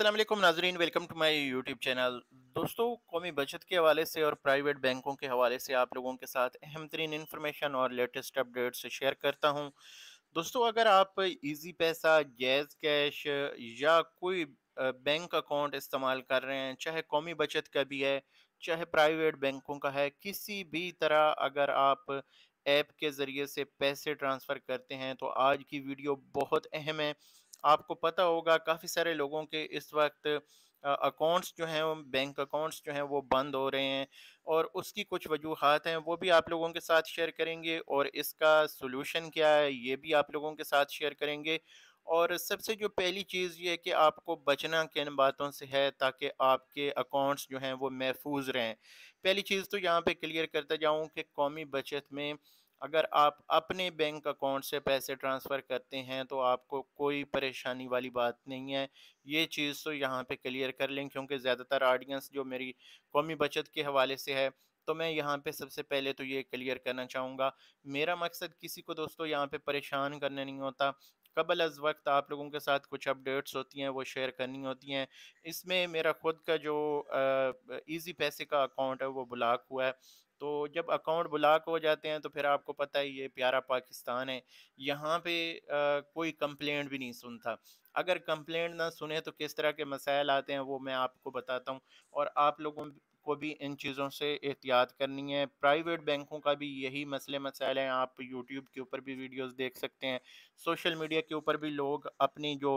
असलम नाजरीन welcome to my YouTube channel दोस्तों कौमी बचत के हवाले से और प्राइवेट बैंकों के हवाले से आप लोगों के साथ अहम तरीन इन्फॉर्मेशन और लेटेस्ट अपडेट्स शेयर करता हूं दोस्तों अगर आप इजी पैसा जैज़ कैश या कोई बैंक अकाउंट इस्तेमाल कर रहे हैं चाहे कौमी बचत का भी है चाहे प्राइवेट बैंकों का है किसी भी तरह अगर आप ऐप के ज़रिए से पैसे ट्रांसफ़र करते हैं तो आज की वीडियो बहुत अहम है आपको पता होगा काफ़ी सारे लोगों के इस वक्त अकाउंट्स जो हैं बैंक अकाउंट्स जो हैं वो बंद हो रहे हैं और उसकी कुछ वजूहत हैं वो भी आप लोगों के साथ शेयर करेंगे और इसका सोल्यूशन क्या है ये भी आप लोगों के साथ शेयर करेंगे और सबसे जो पहली चीज़ ये है कि आपको बचना किन बातों से है ताकि आपके अकाउंट्स जो हैं वो महफूज रहें पहली चीज़ तो यहाँ पे क्लियर करता जाऊँ कि कौमी बचत में अगर आप अपने बैंक अकाउंट से पैसे ट्रांसफ़र करते हैं तो आपको कोई परेशानी वाली बात नहीं है ये चीज़ तो यहाँ पे क्लियर कर लें क्योंकि ज़्यादातर ऑडियंस जो मेरी कौमी बचत के हवाले से है तो मैं यहाँ पे सबसे पहले तो ये क्लियर करना चाहूँगा मेरा मकसद किसी को दोस्तों यहाँ पे परेशान करने नहीं होता कबल अज़ वक्त आप लोगों के साथ कुछ अपडेट्स होती हैं वो शेयर करनी होती हैं इसमें मेरा ख़ुद का जो ईजी पैसे का अकाउंट है वो ब्लॉक हुआ है तो जब अकाउंट ब्लॉक हो जाते हैं तो फिर आपको पता है ये प्यारा पाकिस्तान है यहाँ पे आ, कोई कंप्लेंट भी नहीं सुनता अगर कंप्लेंट ना सुने तो किस तरह के मसाइल आते हैं वो मैं आपको बताता हूँ और आप लोगों को भी इन चीज़ों से एहतियात करनी है प्राइवेट बैंकों का भी यही मसले मसाइल हैं आप यूट्यूब के ऊपर भी वीडियोस देख सकते हैं सोशल मीडिया के ऊपर भी लोग अपनी जो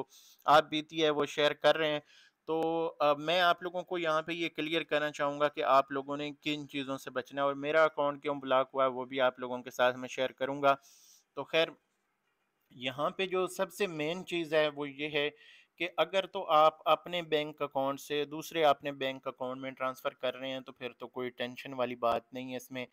आप बीती है वो शेयर कर रहे हैं तो अब मैं आप लोगों को यहाँ पे ये क्लियर करना चाहूँगा कि आप लोगों ने किन चीज़ों से बचना है और मेरा अकाउंट क्यों ब्लॉक हुआ है वो भी आप लोगों के साथ मैं शेयर करूँगा तो खैर यहाँ पे जो सबसे मेन चीज़ है वो ये है कि अगर तो आप अपने बैंक अकाउंट से दूसरे अपने बैंक अकाउंट में ट्रांसफ़र कर रहे हैं तो फिर तो कोई टेंशन वाली बात नहीं है इसमें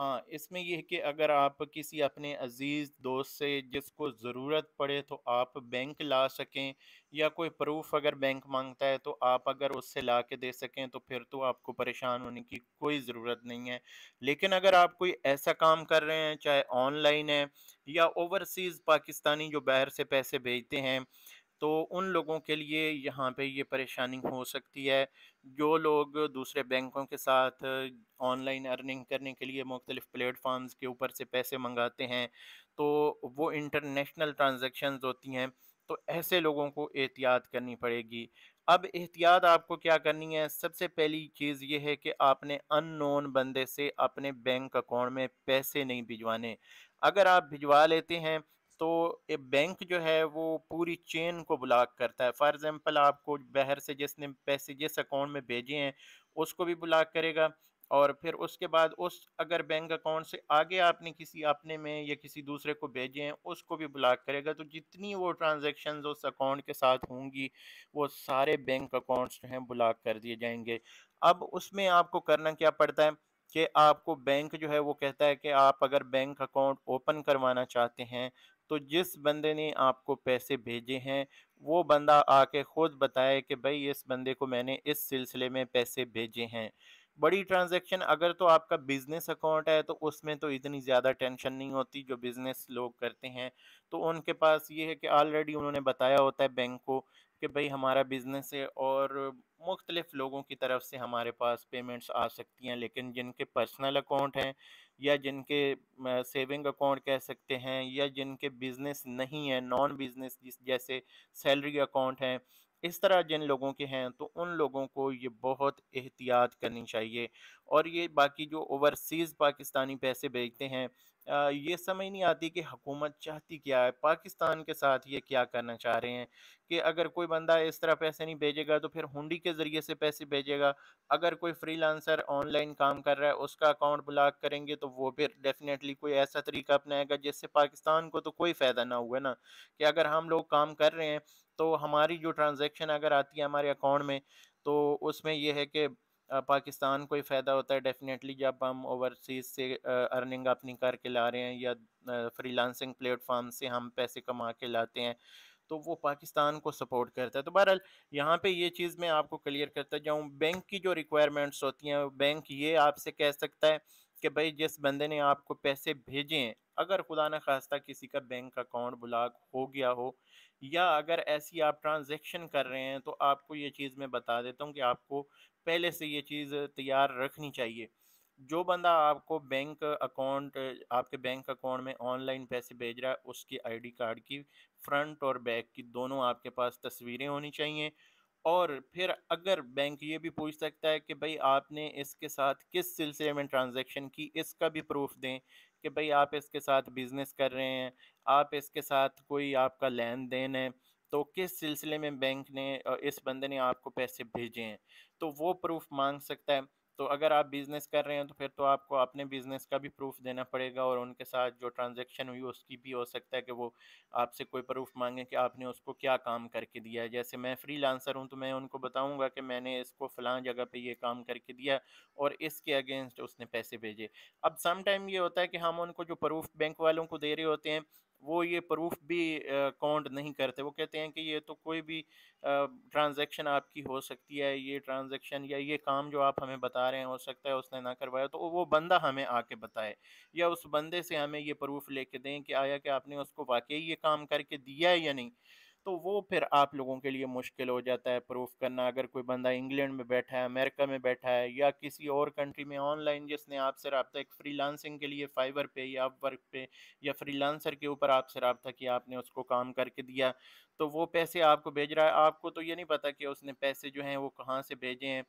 हाँ इसमें यह है कि अगर आप किसी अपने अजीज़ दोस्त से जिसको ज़रूरत पड़े तो आप बैंक ला सकें या कोई प्रूफ अगर बैंक मांगता है तो आप अगर उससे ला के दे सकें तो फिर तो आपको परेशान होने की कोई ज़रूरत नहीं है लेकिन अगर आप कोई ऐसा काम कर रहे हैं चाहे ऑनलाइन है या ओवरसीज़ पाकिस्तानी जो बाहर से पैसे भेजते हैं तो उन लोगों के लिए यहाँ पे ये परेशानी हो सकती है जो लोग दूसरे बैंकों के साथ ऑनलाइन अर्निंग करने के लिए मुख्तलिफ़ प्लेटफॉर्म्स के ऊपर से पैसे मंगाते हैं तो वो इंटरनेशनल ट्रांजेक्शन्स होती हैं तो ऐसे लोगों को एहतियात करनी पड़ेगी अब एहतियात आपको क्या करनी है सबसे पहली चीज़ ये है कि आपने अननोन बंदे से अपने बैंक अकाउंट में पैसे नहीं भिजवाने अगर आप भिजवा लेते हैं तो ये बैंक जो है वो पूरी चेन को ब्लॉक करता है फॉर एग्ज़ाम्पल आपको बाहर से जिसने पैसे जिस अकाउंट में भेजे हैं उसको भी ब्लॉक करेगा और फिर उसके बाद उस अगर बैंक अकाउंट से आगे आपने किसी अपने में या किसी दूसरे को भेजे हैं उसको भी ब्लॉक करेगा तो जितनी वो ट्रांजेक्शन उस अकाउंट के साथ होंगी वो सारे बैंक अकाउंट्स जो हैं ब्लॉक कर दिए जाएंगे अब उसमें आपको करना क्या पड़ता है कि आपको बैंक जो है वो कहता है कि आप अगर बैंक अकाउंट ओपन करवाना चाहते हैं तो जिस बंदे ने आपको पैसे भेजे हैं वो बंदा आके ख़ुद बताए कि भाई इस बंदे को मैंने इस सिलसिले में पैसे भेजे हैं बड़ी ट्रांजैक्शन अगर तो आपका बिजनेस अकाउंट है तो उसमें तो इतनी ज़्यादा टेंशन नहीं होती जो बिजनेस लोग करते हैं तो उनके पास ये है कि ऑलरेडी उन्होंने बताया होता है बैंक को कि भाई हमारा बिजनेस है और मुख्तलिफ लोगों की तरफ से हमारे पास पेमेंट्स आ सकती हैं लेकिन जिनके पर्सनल अकाउंट हैं या जिनके सेविंग अकाउंट कह सकते हैं या जिनके बिजनेस नहीं है नॉन बिजनेस जैसे सैलरी अकाउंट हैं इस तरह जिन लोगों के हैं तो उन लोगों को ये बहुत एहतियात करनी चाहिए और ये बाकी जो ओवरसीज़ पाकिस्तानी पैसे भेजते हैं आ, ये समझ नहीं आती कि हुकूमत चाहती क्या है पाकिस्तान के साथ ये क्या करना चाह रहे हैं कि अगर कोई बंदा इस तरह पैसे नहीं भेजेगा तो फिर हुंडी के ज़रिए से पैसे भेजेगा अगर कोई फ्रीलांसर ऑनलाइन काम कर रहा है उसका अकाउंट ब्लॉक करेंगे तो वो फिर डेफिनेटली कोई ऐसा तरीका अपनाएगा जिससे पाकिस्तान को तो कोई फ़ायदा ना हुआ ना कि अगर हम लोग काम कर रहे हैं तो हमारी जो ट्रांजेक्शन अगर आती है हमारे अकाउंट में तो उसमें यह है कि पाकिस्तान को ही फ़ायदा होता है डेफिनेटली जब हम ओवरसीज़ से अर्निंग अपनी करके ला रहे हैं या फ्रीलांसिंग प्लेटफॉर्म से हम पैसे कमा के लाते हैं तो वो पाकिस्तान को सपोर्ट करता है तो बहरहाल यहाँ पे ये चीज़ मैं आपको क्लियर करता जाऊँ बैंक की जो रिक्वायरमेंट्स होती हैं बैंक ये आपसे कह सकता है कि भाई जिस बंदे ने आपको पैसे भेजे हैं अगर खुदा न खास्ता किसी का बैंक अकाउंट ब्लॉक हो गया हो या अगर ऐसी आप ट्रांजेक्शन कर रहे हैं तो आपको ये चीज़ मैं बता देता हूँ कि आपको पहले से ये चीज़ तैयार रखनी चाहिए जो बंदा आपको बैंक अकाउंट आपके बैंक अकाउंट में ऑनलाइन पैसे भेज रहा है उसकी आईडी कार्ड की फ्रंट और बैक की दोनों आपके पास तस्वीरें होनी चाहिए और फिर अगर बैंक ये भी पूछ सकता है कि भाई आपने इसके साथ किस सिलसिले में ट्रांजैक्शन की इसका भी प्रूफ दें कि भाई आप इसके साथ बिज़नेस कर रहे हैं आप इसके साथ कोई आपका लेन देन है तो किस सिलसिले में बैंक ने इस बंदे ने आपको पैसे भेजे हैं तो वो प्रूफ मांग सकता है तो अगर आप बिज़नेस कर रहे हैं तो फिर तो आपको अपने बिज़नेस का भी प्रूफ देना पड़ेगा और उनके साथ जो ट्रांजेक्शन हुई उसकी भी हो सकता है कि वो आपसे कोई प्रूफ मांगे कि आपने उसको क्या काम करके दिया है जैसे मैं फ्री लांसर हूँ तो मैं उनको बताऊँगा कि मैंने इसको फ़लाँ जगह पर ये काम करके दिया और इसके अगेंस्ट उसने पैसे भेजे अब समाइम ये होता है कि हम उनको जो प्रूफ बैंक वालों को दे रहे होते हैं वो ये प्रूफ भी काउंट नहीं करते वो कहते हैं कि ये तो कोई भी ट्रांजैक्शन आपकी हो सकती है ये ट्रांजैक्शन या ये काम जो आप हमें बता रहे हैं हो सकता है उसने ना करवाया तो वो बंदा हमें आके बताए या उस बंदे से हमें ये प्रूफ लेके दें कि आया कि आपने उसको वाकई ये काम करके दिया है या नहीं तो वो फिर आप लोगों के लिए मुश्किल हो जाता है प्रूफ करना अगर कोई बंदा इंग्लैंड में बैठा है अमेरिका में बैठा है या किसी और कंट्री में ऑनलाइन जिसने आपसे रबता एक लांसिंग के लिए फाइवर पे या वर्क पे या लांसर के ऊपर आपसे रबता किया आपने उसको काम करके दिया तो वो पैसे आपको भेज रहा है आपको तो ये नहीं पता कि उसने पैसे जो हैं वो कहाँ से भेजे हैं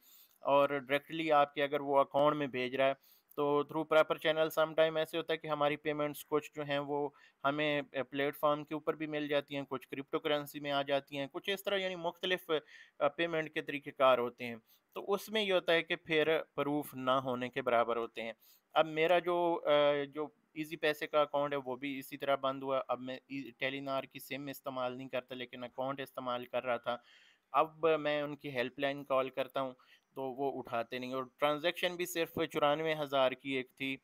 और डायरेक्टली आपके अगर वो अकाउंट में भेज रहा है तो थ्रू प्रॉपर चैनल समटाइम ऐसे होता है कि हमारी पेमेंट्स कुछ जो हैं वो हमें प्लेटफॉर्म के ऊपर भी मिल जाती हैं कुछ क्रिप्टो करेंसी में आ जाती हैं कुछ इस तरह यानी मुख्तलिफ पेमेंट के तरीक़ेकार होते हैं तो उसमें ये होता है कि फिर प्रूफ ना होने के बराबर होते हैं अब मेरा जो जो इजी पैसे का अकाउंट है वो भी इसी तरह बंद हुआ अब मैं टेलीनार की सिम इस्तेमाल नहीं करता लेकिन अकाउंट इस्तेमाल कर रहा था अब मैं उनकी हेल्पलाइन कॉल करता हूँ तो वो उठाते नहीं और ट्रांज़ेक्शन भी सिर्फ चुरानवे हज़ार की एक थी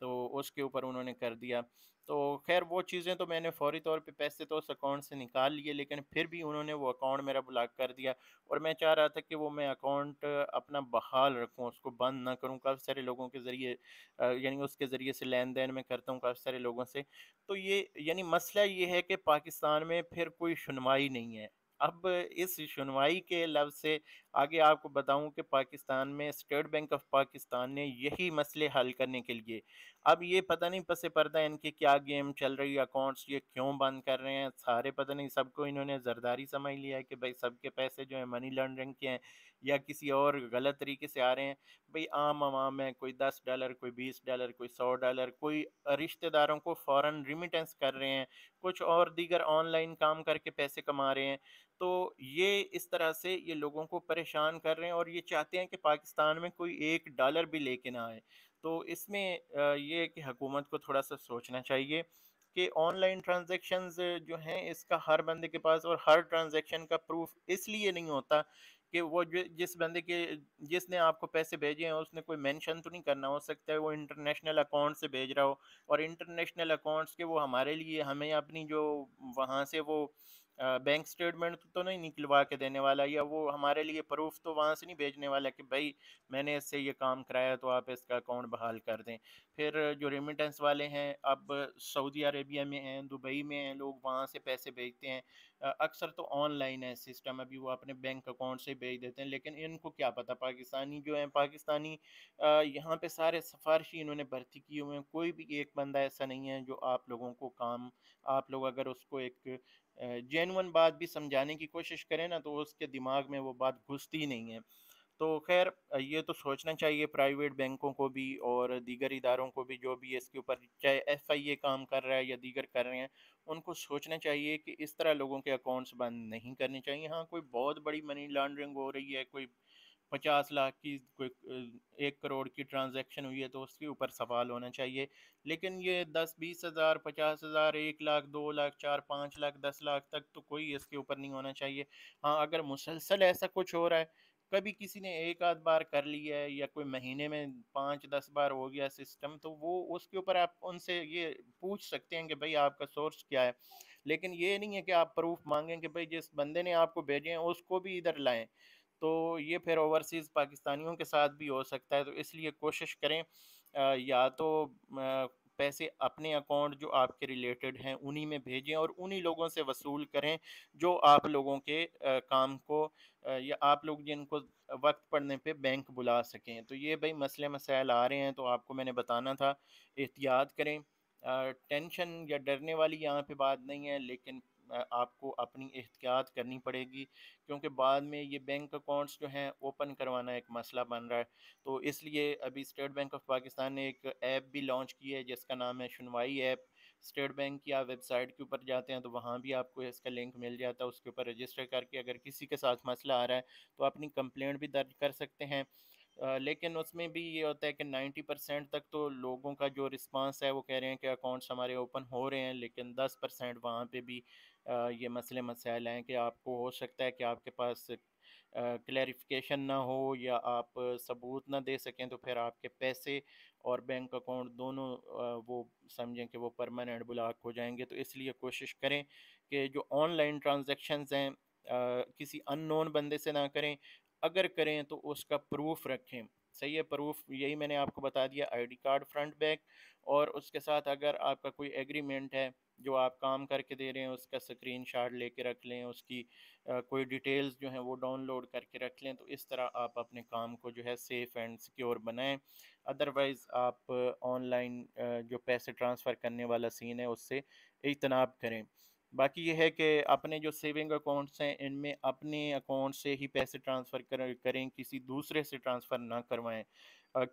तो उसके ऊपर उन्होंने कर दिया तो खैर वो चीज़ें तो मैंने फौरी तौर पे पैसे तो उस अकाउंट से निकाल लिए लेकिन फिर भी उन्होंने वो अकाउंट मेरा ब्लॉक कर दिया और मैं चाह रहा था कि वो मैं अकाउंट अपना बहाल रखूं उसको बंद ना करूं काफ़ी सारे लोगों के ज़रिए यानी उसके ज़रिए से लेन देन में करता हूं काफ़ी सारे लोगों से तो ये यानी मसला ये है कि पाकिस्तान में फिर कोई सुनवाई नहीं है अब इस सुनवाई के लफ से आगे आपको बताऊं कि पाकिस्तान में स्टेट बैंक ऑफ पाकिस्तान ने यही मसले हल करने के लिए अब ये पता नहीं पसे पर्दा इनके क्या गेम चल रही है अकाउंट्स ये क्यों बंद कर रहे हैं सारे पता नहीं सबको इन्होंने जरदारी समझ लिया है कि भाई सबके पैसे जो है मनी लॉन्ड्रिंग के हैं या किसी और गलत तरीके से आ रहे हैं भाई आम आवाम है कोई दस डॉलर कोई बीस डॉलर कोई सौ डॉलर कोई रिश्तेदारों को फ़ौर रिमिटेंस कर रहे हैं कुछ और दीगर ऑनलाइन काम करके पैसे कमा रहे हैं तो ये इस तरह से ये लोगों को परेशान कर रहे हैं और ये चाहते हैं कि पाकिस्तान में कोई एक डॉलर भी लेके ना आए तो इसमें ये कि हुकूमत को थोड़ा सा सोचना चाहिए कि ऑनलाइन ट्रांजेक्शन जो हैं इसका हर बंदे के पास और हर ट्रांजेक्शन का प्रूफ इसलिए नहीं होता कि वो जो जिस बंदे के जिसने आपको पैसे भेजे हैं उसने कोई मेंशन तो नहीं करना हो सकता है वो इंटरनेशनल अकाउंट से भेज रहा हो और इंटरनेशनल अकाउंट्स के वो हमारे लिए हमें अपनी जो वहाँ से वो बैंक स्टेटमेंट तो नहीं निकलवा के देने वाला या वो हमारे लिए प्रूफ तो वहाँ से नहीं भेजने वाला कि भाई मैंने इससे ये काम कराया तो आप इसका अकाउंट बहाल कर दें फिर जो रेमिटेंस वाले हैं अब सऊदी अरेबिया में हैं दुबई में हैं लोग वहाँ से पैसे भेजते हैं अक्सर तो ऑनलाइन है सिस्टम अभी वो अपने बैंक अकाउंट से भेज देते हैं लेकिन इनको क्या पता पाकिस्तानी जो हैं पाकिस्तानी यहाँ पे सारे सफारशी इन्होंने भर्ती किए हुए हैं कोई भी एक बंदा ऐसा नहीं है जो आप लोगों को काम आप लोग अगर उसको एक जेनवन बात भी समझाने की कोशिश करें ना तो उसके दिमाग में वो बात घुसती नहीं है तो खैर ये तो सोचना चाहिए प्राइवेट बैंकों को भी और दीगर इदारों को भी जो भी इसके ऊपर चाहे एफ आई ए काम कर रहा है या दीगर कर रहे हैं उनको सोचना चाहिए कि इस तरह लोगों के अकाउंट्स बंद नहीं करने चाहिए हाँ कोई बहुत बड़ी मनी लॉन्ड्रिंग हो रही है कोई पचास लाख की कोई एक करोड़ की ट्रांजैक्शन हुई है तो उसके ऊपर सवाल होना चाहिए लेकिन ये दस बीस हज़ार पचास हज़ार एक लाख दो लाख चार पाँच लाख दस लाख तक तो कोई इसके ऊपर नहीं होना चाहिए हाँ अगर मुसलसल ऐसा कुछ हो रहा है कभी किसी ने एक आध बार कर लिया है या कोई महीने में पाँच दस बार हो गया सिस्टम तो वो उसके ऊपर आप उनसे ये पूछ सकते हैं कि भाई आपका सोर्स क्या है लेकिन ये नहीं है कि आप प्रूफ मांगें कि भाई जिस बंदे ने आपको भेजे हैं उसको भी इधर लाएं तो ये फिर ओवरसीज़ पाकिस्तानियों के साथ भी हो सकता है तो इसलिए कोशिश करें या तो पैसे अपने अकाउंट जो आपके रिलेटेड हैं उन्हीं में भेजें और उन्हीं लोगों से वसूल करें जो आप लोगों के आ, काम को आ, या आप लोग जिनको वक्त पड़ने पे बैंक बुला सकें तो ये भाई मसले मसाइल आ रहे हैं तो आपको मैंने बताना था एहतियात करें आ, टेंशन या डरने वाली यहाँ पे बात नहीं है लेकिन आपको अपनी एहतियात करनी पड़ेगी क्योंकि बाद में ये बैंक अकाउंट्स जो हैं ओपन करवाना एक मसला बन रहा है तो इसलिए अभी स्टेट बैंक ऑफ पाकिस्तान ने एक ऐप भी लॉन्च की है जिसका नाम है सुनवाई ऐप स्टेट बैंक की आप वेबसाइट के ऊपर जाते हैं तो वहाँ भी आपको इसका लिंक मिल जाता है उसके ऊपर रजिस्टर करके अगर किसी के साथ मसला आ रहा है तो अपनी कंप्लेंट भी दर्ज कर सकते हैं आ, लेकिन उसमें भी ये होता है कि 90 परसेंट तक तो लोगों का जो रिस्पांस है वो कह रहे हैं कि अकाउंट्स हमारे ओपन हो रहे हैं लेकिन 10 परसेंट वहाँ पर भी ये मसले मसाइल हैं कि आपको हो सकता है कि आपके पास क्लैरिफिकेशन ना हो या आप सबूत ना दे सकें तो फिर आपके पैसे और बैंक अकाउंट दोनों वो समझें कि वो परमानेंट ब्लॉक हो जाएंगे तो इसलिए कोशिश करें कि जो ऑनलाइन ट्रांजेक्शन हैं किसी अननोन बंदे से ना करें अगर करें तो उसका प्रूफ रखें सही है प्रूफ यही मैंने आपको बता दिया आईडी कार्ड फ्रंट बैक और उसके साथ अगर आपका कोई एग्रीमेंट है जो आप काम करके दे रहे हैं उसका स्क्रीन शॉट ले रख लें उसकी आ, कोई डिटेल्स जो हैं वो डाउनलोड करके रख लें तो इस तरह आप अपने काम को जो है सेफ़ एंड सिक्योर बनाएं अदरवाइज़ आप ऑनलाइन जो पैसे ट्रांसफ़र करने वाला सीन है उससे इजतनाब करें बाकी ये है कि अपने जो सेविंग अकाउंट्स हैं इनमें अपने अकाउंट से ही पैसे ट्रांसफ़र कर करें किसी दूसरे से ट्रांसफ़र ना करवाएं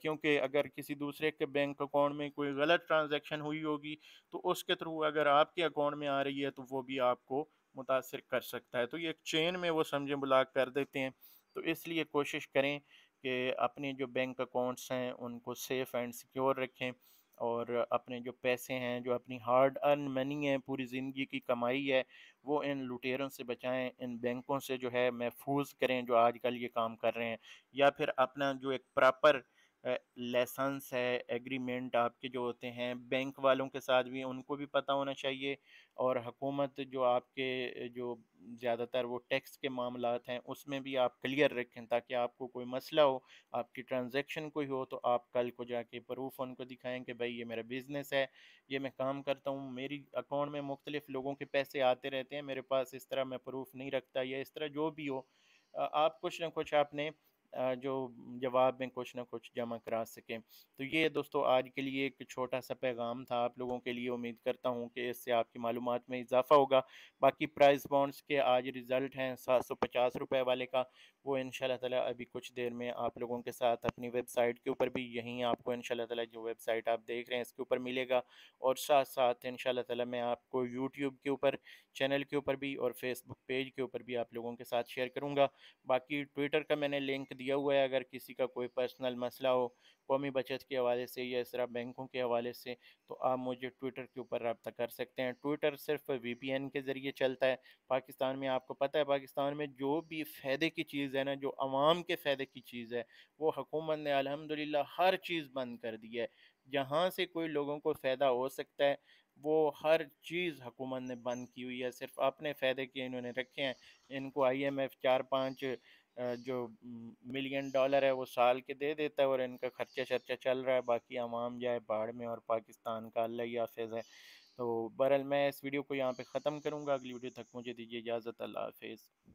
क्योंकि अगर किसी दूसरे के बैंक अकाउंट में कोई गलत ट्रांजैक्शन हुई होगी तो उसके थ्रू अगर आपके अकाउंट में आ रही है तो वो भी आपको मुतासर कर सकता है तो ये एक चेन में वो समझें ब्लॉक कर देते हैं तो इसलिए कोशिश करें कि अपने जो बैंक अकाउंट्स हैं उनको सेफ़ एंड सिक्योर रखें और अपने जो पैसे हैं जो अपनी हार्ड अर्न मनी है पूरी ज़िंदगी की कमाई है वो इन लुटेरों से बचाएं इन बैंकों से जो है महफूज करें जो आजकल ये काम कर रहे हैं या फिर अपना जो एक प्रॉपर लेसन्स है एग्रीमेंट आपके जो होते हैं बैंक वालों के साथ भी उनको भी पता होना चाहिए और हकूमत जो आपके जो ज़्यादातर वो टैक्स के मामला हैं उसमें भी आप क्लियर रखें ताकि आपको कोई मसला हो आपकी ट्रांजैक्शन कोई हो तो आप कल को जाके प्रूफ उनको दिखाएं कि भाई ये मेरा बिज़नेस है ये मैं काम करता हूँ मेरी अकाउंट में मुख्तलिफ़ लोगों के पैसे आते रहते हैं मेरे पास इस तरह मैं प्रूफ नहीं रखता या इस तरह जो भी हो आप कुछ ना कुछ आपने जो जवाब में कुछ ना कुछ जमा करा सकें तो ये दोस्तों आज के लिए एक छोटा सा पैगाम था आप लोगों के लिए उम्मीद करता हूँ कि इससे आपकी मालूम में इजाफा होगा बाकी प्राइस बॉन्ड्स के आज रिज़ल्ट हैं सात सौ पचास रुपये वाले का वो इन ताला अभी कुछ देर में आप लोगों के साथ अपनी वेबसाइट के ऊपर भी यहीं आपको इन ताला जो वेबसाइट आप देख रहे हैं इसके ऊपर मिलेगा और साथ साथ इन ताला मैं आपको यूट्यूब के ऊपर चैनल के ऊपर भी और फेसबुक पेज के ऊपर भी आप लोगों के साथ शेयर करूँगा बाकी ट्विटर का मैंने लिंक दिया हुआ है अगर किसी का कोई पर्सनल मसला हो कौमी बचत के हवाले से या इस तरह बैंकों के हवाले से तो आप मुझे ट्विटर के ऊपर रबता कर सकते हैं ट्विटर सिर्फ वी के ज़रिए चलता है पाकिस्तान में आपको पता है पाकिस्तान में जो भी फ़ायदे की चीज़ है ना जो आवाम के फ़ायदे की चीज़ है वो हुकूमत ने अलहमदिल्ला हर चीज़ बंद कर दी है जहाँ से कोई लोगों को फ़ायदा हो सकता है वो हर चीज़ हुकूमत ने बंद की हुई है सिर्फ अपने फ़ायदे के इन्होंने रखे हैं इनको आई एम एफ चार पाँच जो मिलियन डॉलर है वो साल के दे देता है और इनका खर्चा शर्चा चल रहा है बाकी आवाम जाए बाढ़ में और पाकिस्तान का अल्लाह हाफिज़ है तो बहरल मैं इस वीडियो को यहाँ पे ख़त्म करूँगा अगली वीडियो तक मुझे दीजिए इजाज़त अल्लाह हाफिज़